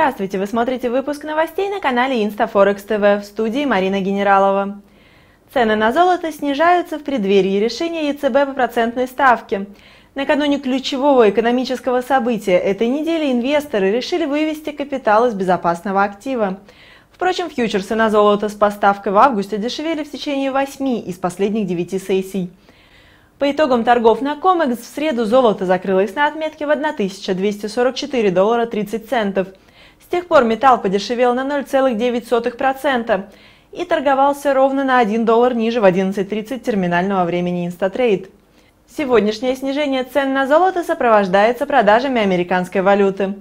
Здравствуйте! Вы смотрите выпуск новостей на канале Инстафорекс ТВ в студии Марина Генералова. Цены на золото снижаются в преддверии решения ЕЦБ по процентной ставке. Накануне ключевого экономического события этой недели инвесторы решили вывести капитал из безопасного актива. Впрочем, фьючерсы на золото с поставкой в августе дешевели в течение 8 из последних 9 сессий. По итогам торгов на COMEX в среду золото закрылось на отметке в 1244 доллара 30 центов – с тех пор металл подешевел на 0,9% и торговался ровно на 1 доллар ниже в 11.30 терминального времени Инстатрейд. Сегодняшнее снижение цен на золото сопровождается продажами американской валюты.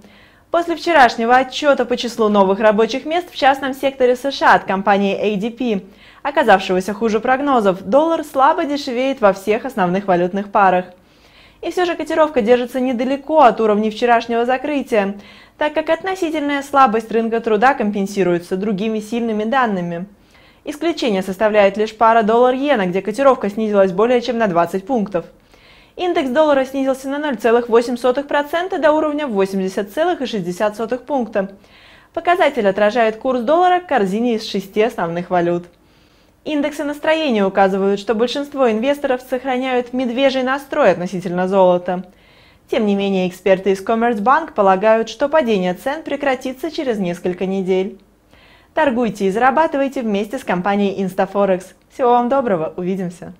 После вчерашнего отчета по числу новых рабочих мест в частном секторе США от компании ADP, оказавшегося хуже прогнозов, доллар слабо дешевеет во всех основных валютных парах. И все же котировка держится недалеко от уровня вчерашнего закрытия, так как относительная слабость рынка труда компенсируется другими сильными данными. Исключение составляет лишь пара доллар-иена, где котировка снизилась более чем на 20 пунктов. Индекс доллара снизился на 0,8% до уровня 80,60 пункта. Показатель отражает курс доллара к корзине из шести основных валют. Индексы настроения указывают, что большинство инвесторов сохраняют медвежий настрой относительно золота. Тем не менее, эксперты из Commerzbank полагают, что падение цен прекратится через несколько недель. Торгуйте и зарабатывайте вместе с компанией InstaForex. Всего вам доброго, увидимся!